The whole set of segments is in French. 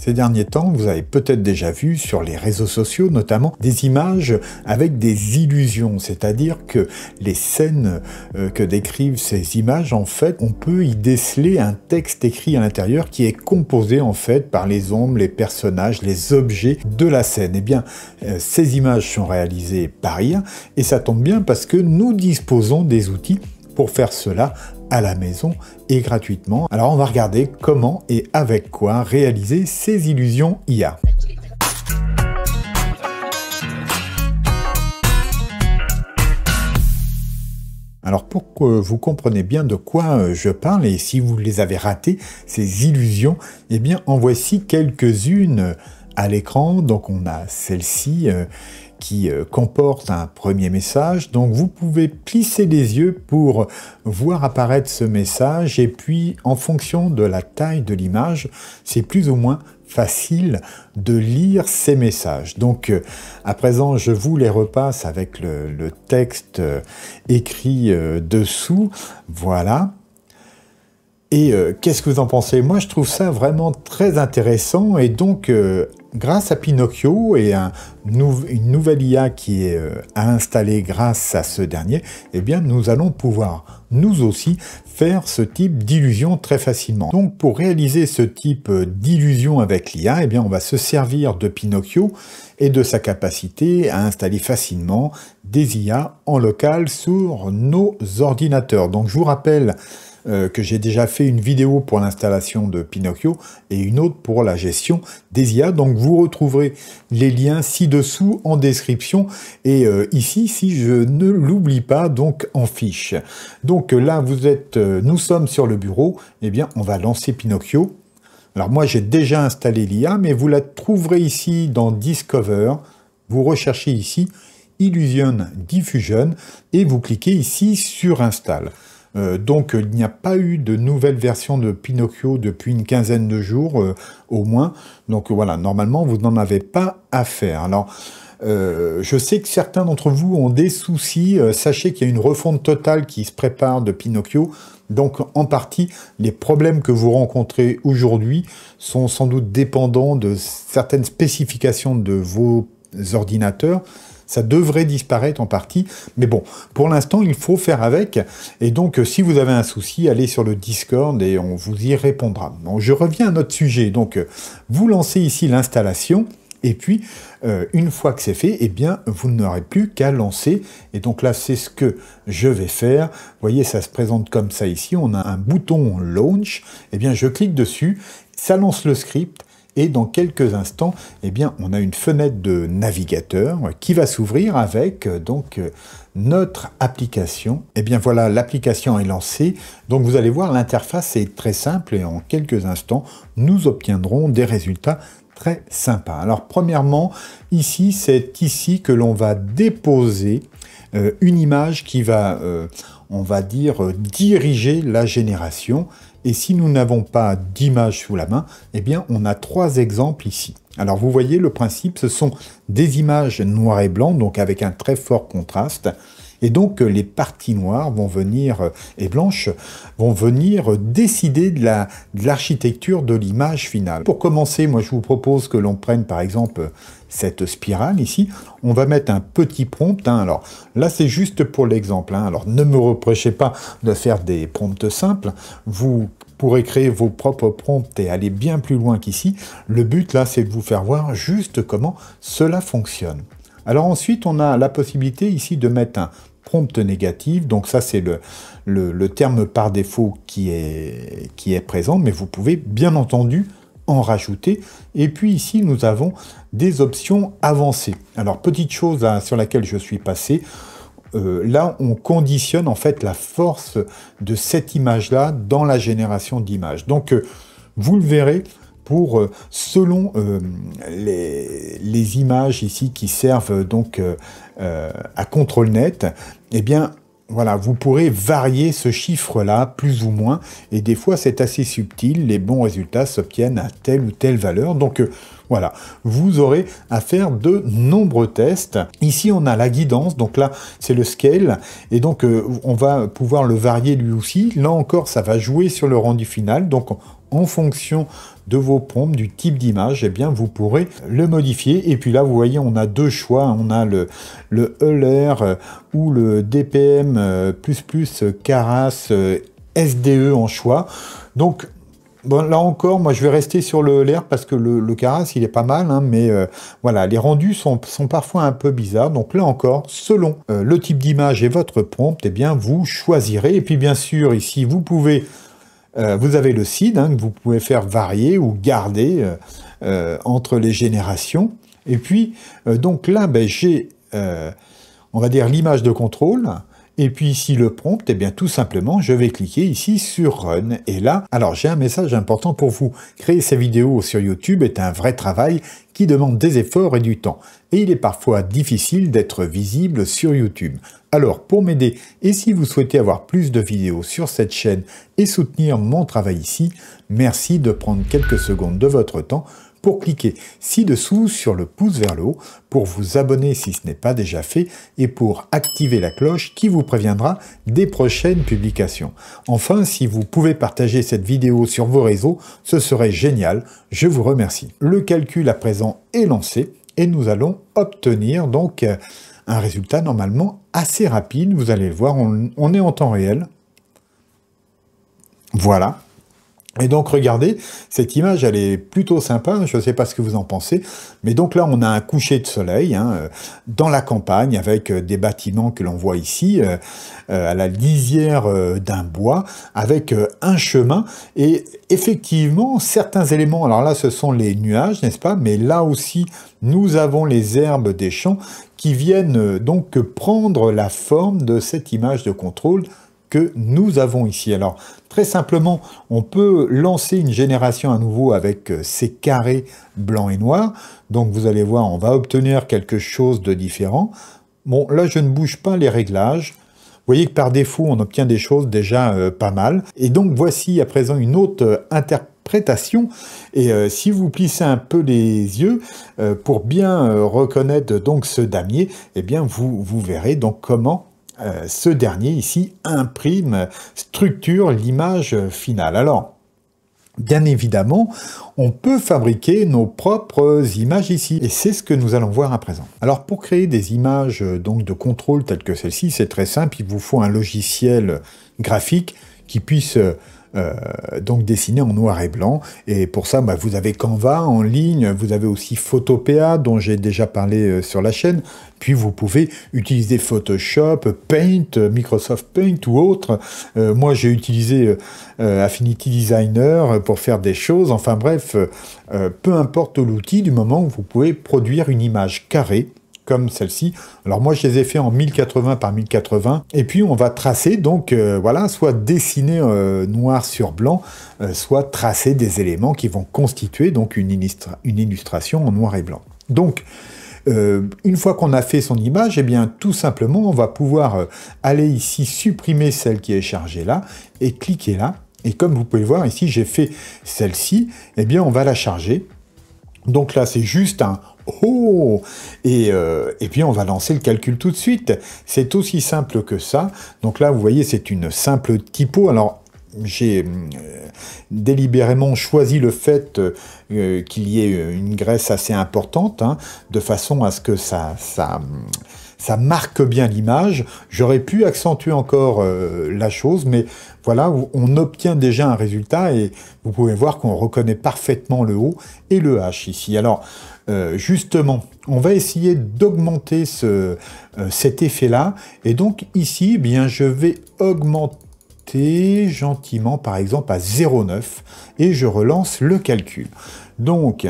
Ces derniers temps, vous avez peut-être déjà vu sur les réseaux sociaux notamment des images avec des illusions, c'est-à-dire que les scènes euh, que décrivent ces images, en fait, on peut y déceler un texte écrit à l'intérieur qui est composé en fait par les ombres, les personnages, les objets de la scène. Eh bien, euh, ces images sont réalisées par IA et ça tombe bien parce que nous disposons des outils pour faire cela la maison et gratuitement. Alors on va regarder comment et avec quoi réaliser ces illusions IA. Alors pour que vous compreniez bien de quoi euh, je parle et si vous les avez ratées, ces illusions, eh bien en voici quelques-unes à l'écran. Donc on a celle-ci euh, qui euh, comporte un premier message. Donc vous pouvez plisser les yeux pour voir apparaître ce message et puis en fonction de la taille de l'image, c'est plus ou moins facile de lire ces messages. Donc euh, à présent, je vous les repasse avec le, texte euh, écrit dessous. Voilà. Et qu'est-ce que vous en pensez Moi, je trouve ça vraiment très intéressant et donc grâce à Pinocchio et une nouvelle IA qui est euh, installée grâce à ce dernier, eh bien, nous allons pouvoir, nous aussi, faire ce type d'illusion très facilement. Donc, pour réaliser ce type euh, d'illusion avec l'IA, eh bien, on va se servir de Pinocchio et de sa capacité à installer facilement des IA en local sur nos ordinateurs. Donc, je vous rappelle euh, que j'ai déjà fait une vidéo pour l'installation de Pinocchio et une autre pour la gestion des IA. Donc vous retrouverez les liens ci-dessous en description et euh, ici si je ne l'oublie pas donc en fiche. Donc euh, là vous êtes, nous sommes sur le bureau, et eh bien on va lancer Pinocchio. Alors moi j'ai déjà installé l'IA mais vous la trouverez ici dans Discover. Vous recherchez ici Illusion Diffusion et vous cliquez ici sur Install. Euh, donc il n'y a pas eu de nouvelle version de Pinocchio depuis une quinzaine de jours euh, au moins. Donc voilà, normalement vous n'en avez pas à faire. Alors euh, je sais que certains d'entre vous ont des soucis. sachez qu'il y a une refonte totale qui se prépare de Pinocchio. Donc en partie, les problèmes que vous rencontrez aujourd'hui sont sans doute dépendants de certaines spécifications de vos ordinateurs ça devrait disparaître en partie, mais bon, pour l'instant, il faut faire avec. Et donc, euh, si vous avez un souci, allez sur le Discord et on vous y répondra. Bon, je reviens à notre sujet. Donc, euh, vous lancez ici l'installation. Et puis, euh, une fois que c'est fait, eh bien, vous n'aurez plus qu'à lancer. Et donc là, c'est ce que je vais faire. Vous voyez, ça se présente comme ça ici. On a un bouton Launch. Eh bien, je clique dessus. Ça lance le script et dans quelques instants, eh bien, on a une fenêtre de navigateur qui va s'ouvrir avec euh, donc euh, notre application. Et eh bien voilà, l'application est lancée. Donc vous allez voir, l'interface est très simple et en quelques instants, nous obtiendrons des résultats très sympas. Alors premièrement, ici, c'est ici que l'on va déposer euh, une image qui va, on va dire, diriger la génération. Et si nous n'avons pas d'image sous la main, eh bien on a trois exemples ici. Alors vous voyez le principe, ce sont des images noires et blancs, donc avec un très fort contraste, et donc euh, les parties noires vont venir, euh, et blanches, vont venir euh, décider de l'architecture de l'image finale. Pour commencer, moi je vous propose que l'on prenne par exemple cette spirale ici, on va mettre un petit prompt. Hein. Alors là, c'est juste pour l'exemple. Hein. Alors ne me reprochez pas de faire des prompts simples. Vous pourrez créer vos propres prompts et aller bien plus loin qu'ici. Le but là, c'est de vous faire voir juste comment cela fonctionne. Alors ensuite, on a la possibilité ici de mettre un négative. Donc ça, c'est le, le, terme par défaut qui est, qui est présent, mais vous pouvez bien entendu en rajouter. Et puis ici, nous avons des options avancées. Alors, petite chose hein, sur laquelle je suis passé, euh, là, on conditionne en fait la force de cette image-là dans la génération d'images. Donc, euh, vous le verrez, pour, euh, selon euh, les, images ici qui servent euh, donc à contrôle net, eh bien, voilà, vous pourrez varier ce chiffre-là, plus ou moins, et des fois c'est assez subtil, les bons résultats s'obtiennent à telle ou telle valeur. Donc voilà, vous aurez à faire de nombreux tests. Ici on a la guidance, donc là c'est le scale, et donc on va pouvoir le varier lui aussi. Là encore ça va jouer sur le rendu final, donc en fonction de vos prompts, du type d'image, et eh bien vous pourrez le modifier. Et puis là, vous voyez, on a deux choix. On a le, le Euler euh, ou le DPM++ euh, euh, Caras SDE en choix. Donc, Bon, là encore, moi je vais rester sur le Euler parce que le, Caras il est pas mal, hein, mais voilà, les rendus sont, parfois un peu bizarres. Donc là encore, selon le type d'image et votre prompt, et eh bien vous choisirez. Et puis bien sûr, ici vous pouvez euh, vous avez le seed hein, que vous pouvez faire varier ou garder euh, euh, entre les générations. Et puis, donc là, ben, j'ai, on va dire, l'image de contrôle et puis ici le prompt, eh bien tout simplement, je vais cliquer ici sur Run. Et là, alors j'ai un message important pour vous. Créer ces vidéos sur YouTube est un vrai travail qui demande des efforts et du temps. Et il est parfois difficile d'être visible sur YouTube. Alors pour m'aider, et si vous souhaitez avoir plus de vidéos sur cette chaîne et soutenir mon travail ici, merci de prendre quelques secondes de votre temps pour cliquer ci-dessous sur le pouce vers le haut, pour vous abonner si ce n'est pas déjà fait et pour activer la cloche qui vous préviendra des prochaines publications. Enfin, si vous pouvez partager cette vidéo sur vos réseaux, ce serait génial, je vous remercie. Le calcul à présent est lancé et nous allons obtenir donc euh, un résultat normalement assez rapide. Vous allez le voir, on, est en temps réel. Voilà, et donc regardez, cette image elle est plutôt sympa, je ne sais pas ce que vous en pensez, mais donc là on a un coucher de soleil hein, euh, dans la campagne avec euh, des bâtiments que l'on voit ici euh, à la lisière d'un bois avec un chemin et effectivement certains éléments, alors là ce sont les nuages n'est-ce pas, mais là aussi nous avons les herbes des champs qui viennent donc prendre la forme de cette image de contrôle que nous avons ici. Alors, très simplement, on peut lancer une génération à nouveau avec euh, ces carrés blancs et noirs. Donc, vous allez voir, on va obtenir quelque chose de différent. Bon, là, je ne bouge pas les réglages. Vous voyez que par défaut, on obtient des choses déjà euh, pas mal. Et donc, voici à présent une autre euh, interprétation. Et si vous plissez un peu les yeux pour bien reconnaître donc ce damier, et eh bien, vous, vous verrez donc comment euh, ce dernier ici imprime, structure l'image finale. Alors, Bien évidemment, on peut fabriquer nos propres images ici, et c'est ce que nous allons voir à présent. Alors pour créer des images donc de contrôle telles que celle-ci, c'est très simple, il vous faut un logiciel graphique qui puisse euh, donc dessiné en noir et blanc. Et pour ça, bah, vous avez Canva en ligne, vous avez aussi Photopea, dont j'ai déjà parlé euh, sur la chaîne. Puis vous pouvez utiliser Photoshop, Paint, euh, Microsoft Paint ou autre. moi, j'ai utilisé Affinity Designer pour faire des choses. Enfin bref, peu importe l'outil, du moment où vous pouvez produire une image carrée comme celle-ci. Alors moi, je les ai fait en 1080 par 1080. Et puis, on va tracer, donc euh, voilà, soit dessiner euh, noir sur blanc, euh, soit tracer des éléments qui vont constituer donc une, illustration en noir et blanc. Donc, une fois qu'on a fait son image, eh bien tout simplement, on va pouvoir aller ici supprimer celle qui est chargée là et cliquer là. Et comme vous pouvez le voir ici, j'ai fait celle-ci, eh bien on va la charger donc là, c'est juste un Oh euh, et, puis on va lancer le calcul tout de suite. C'est aussi simple que ça. Donc là, vous voyez, c'est une simple typo. Alors, j'ai euh, délibérément choisi le fait euh, qu'il y ait une graisse assez importante, hein, de façon à ce que ça, ça ça marque bien l'image. J'aurais pu accentuer encore euh, la chose, mais voilà, on obtient déjà un résultat et vous pouvez voir qu'on reconnaît parfaitement le O et le H ici. Alors, euh, justement, on va essayer d'augmenter euh, cet effet-là. Et donc ici, eh bien, je vais augmenter gentiment, par exemple, à 0,9 et je relance le calcul. Donc,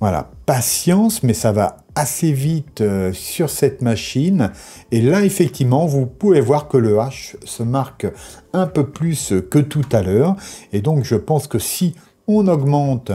voilà, patience, mais ça va assez vite euh, sur cette machine. Et là, effectivement, vous pouvez voir que le H se marque un peu plus que tout à l'heure. Et donc, je pense que si on augmente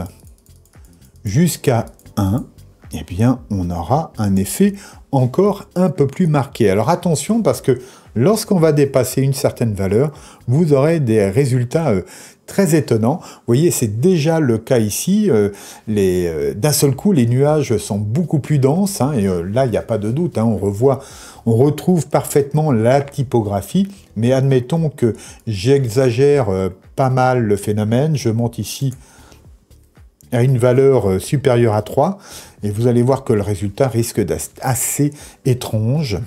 jusqu'à 1, et eh bien, on aura un effet encore un peu plus marqué. Alors attention, parce que lorsqu'on va dépasser une certaine valeur, vous aurez des résultats euh, très étonnant. Vous voyez, c'est déjà le cas ici. Euh, euh, d'un seul coup, les nuages sont beaucoup plus denses. Hein, et euh, là, il n'y a pas de doute. Hein. on revoit, on retrouve parfaitement la typographie. Mais admettons que j'exagère pas mal le phénomène. Je monte ici à une valeur supérieure à 3. Et vous allez voir que le résultat risque d'être assez étrange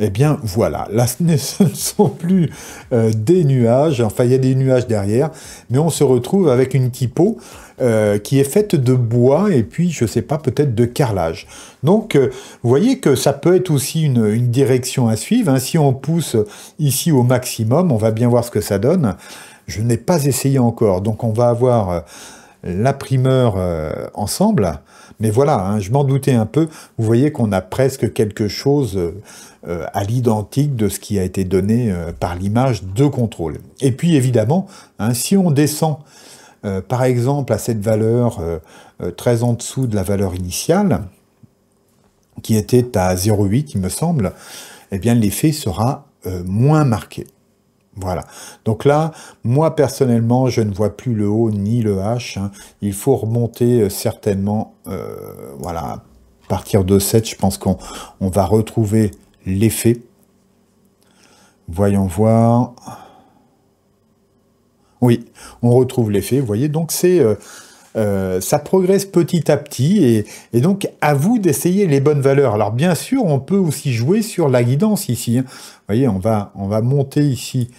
eh bien voilà, là ce ne sont plus euh, des nuages, enfin il y a des nuages derrière, mais on se retrouve avec une typo euh, qui est faite de bois et puis je ne sais pas peut-être de carrelage. Donc euh, vous voyez que ça peut être aussi une, direction à suivre, ainsi hein. si on pousse ici au maximum, on va bien voir ce que ça donne. Je n'ai pas essayé encore, donc on va avoir la primeur euh, ensemble. Mais voilà, hein, je m'en doutais un peu. Vous voyez qu'on a presque quelque chose euh, euh, à l'identique de ce qui a été donné par l'image de contrôle. Et puis évidemment, hein, si on descend par exemple à cette valeur très en dessous de la valeur initiale, qui était à 0,8 il me semble, eh bien l'effet sera moins marqué. Voilà. Donc là, moi personnellement, je ne vois plus le O ni le H. Hein. Il faut remonter euh, certainement, euh, voilà, à partir de 7, je pense qu'on va retrouver l'effet. Voyons voir. Oui, on retrouve l'effet. Vous voyez, donc c'est... Euh, euh, ça progresse petit à petit et, donc à vous d'essayer les bonnes valeurs. Alors bien sûr, on peut aussi jouer sur la guidance ici. Hein. Vous voyez, on va, monter ici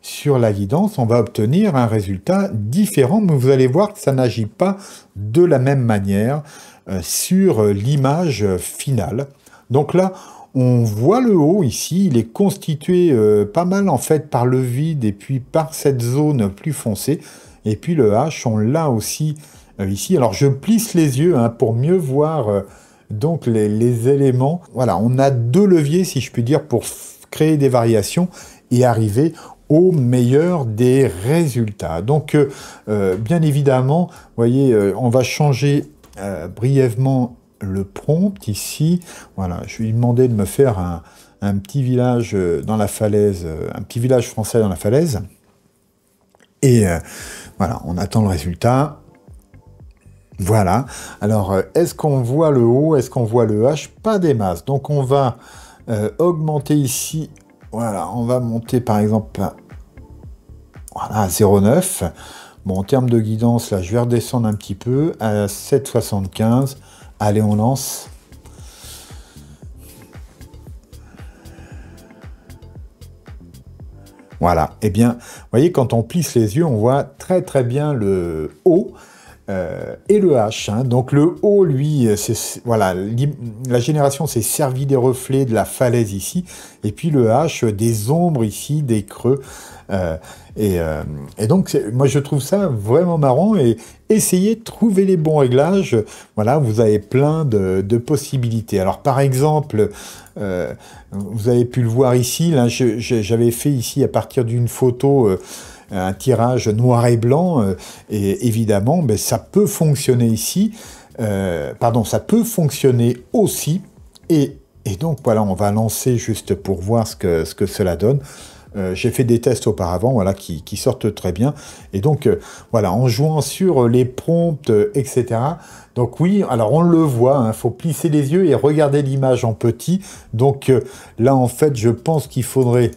sur la guidance, on va obtenir un résultat différent, mais vous allez voir que ça n'agit pas de la même manière euh, sur euh, l'image finale. Donc là, on voit le haut ici, il est constitué pas mal en fait par le vide et puis par cette zone plus foncée et puis le H, on l'a aussi euh, ici. Alors je plisse les yeux hein, pour mieux voir euh, donc les, éléments. Voilà, on a deux leviers, si je puis dire, pour créer des variations et arriver au meilleur des résultats. Donc, euh, bien évidemment, vous voyez, on va changer brièvement le prompt ici. Voilà, je lui demandé de me faire un petit village dans la falaise, un petit village français dans la falaise. Et euh, voilà, on attend le résultat. Voilà. Alors, euh, est-ce qu'on voit le haut Est-ce qu'on voit le H Pas des masses. Donc, on va euh, augmenter ici. Voilà, on va monter par exemple voilà, à 0,9. Bon, en termes de guidance, là, je vais redescendre un petit peu à 7,75. Allez, on lance. Voilà. Eh bien, vous voyez, quand on plisse les yeux, on voit très très bien le haut euh, et le H. Hein. Donc le haut, lui, euh, c'est voilà, la génération s'est servie des reflets de la falaise ici, et puis le H euh, des ombres ici, des creux. et, donc moi je trouve ça vraiment marrant et essayez de trouver les bons réglages. Voilà, vous avez plein de, de possibilités. Alors par exemple, vous avez pu le voir ici, j'avais fait ici à partir d'une photo un tirage noir et blanc, euh, et évidemment, mais ben, ça peut fonctionner ici, euh, pardon, ça peut fonctionner aussi, et, et, donc voilà, on va lancer juste pour voir ce que, ce que cela donne. Euh, j'ai fait des tests auparavant, voilà, qui, sortent très bien. Et donc, voilà, en jouant sur les prompts, etc. Donc oui, alors on le voit, il hein, faut plisser les yeux et regarder l'image en petit. Donc là, en fait, je pense qu'il faudrait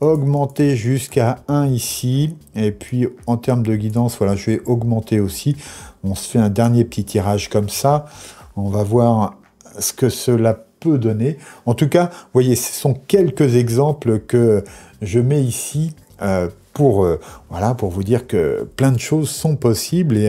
augmenter jusqu'à 1 ici. Et puis en termes de guidance, voilà, je vais augmenter aussi. On se fait un dernier petit tirage comme ça. On va voir ce que cela peut donner. En tout cas, voyez, ce sont quelques exemples que je mets ici euh, pour, euh, voilà, pour vous dire que plein de choses sont possibles et,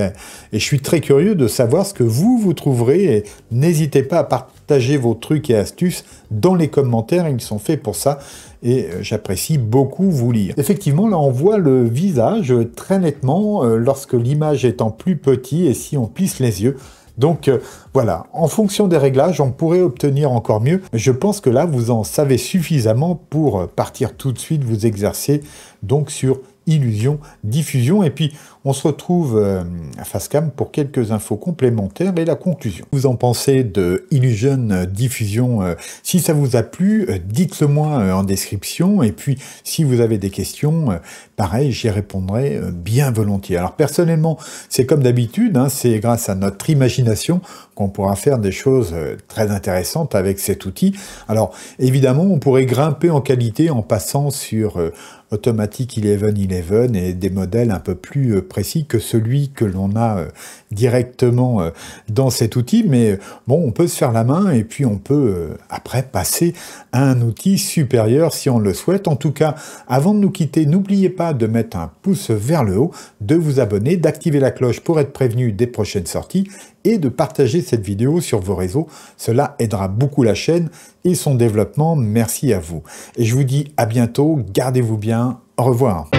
je suis très curieux de savoir ce que vous, vous trouverez. Et n'hésitez pas à partager vos trucs et astuces dans les commentaires, ils sont faits pour ça et euh, j'apprécie beaucoup vous lire. Effectivement, là on voit le visage très nettement euh, lorsque l'image est en plus petit et si on plisse les yeux, donc euh, voilà, en fonction des réglages, on pourrait obtenir encore mieux. je pense que là, vous en savez suffisamment pour euh, partir tout de suite vous exercer donc sur Illusion Diffusion. Et puis, on se retrouve euh, à Facecam pour quelques infos complémentaires et la conclusion. Vous en pensez de Illusion euh, Diffusion euh, Si ça vous a plu, dites-le moi en description. Et puis, si vous avez des questions, pareil, j'y répondrai bien volontiers. Alors, personnellement, c'est comme d'habitude, hein, c'est grâce à notre imagination qu'on pourra faire des choses euh, très intéressantes avec cet outil. Alors évidemment, on pourrait grimper en qualité en passant sur automatique euh, Automatic 1111 et des modèles un peu plus euh, précis que celui que l'on a directement dans cet outil. Mais bon, on peut se faire la main et puis on peut après passer à un outil supérieur si on le souhaite. En tout cas, avant de nous quitter, n'oubliez pas de mettre un pouce vers le haut, de vous abonner, d'activer la cloche pour être prévenu des prochaines sorties et de partager cette vidéo sur vos réseaux. Cela aidera beaucoup la chaîne et son développement. Merci à vous. Et je vous dis à bientôt, gardez-vous bien, au revoir.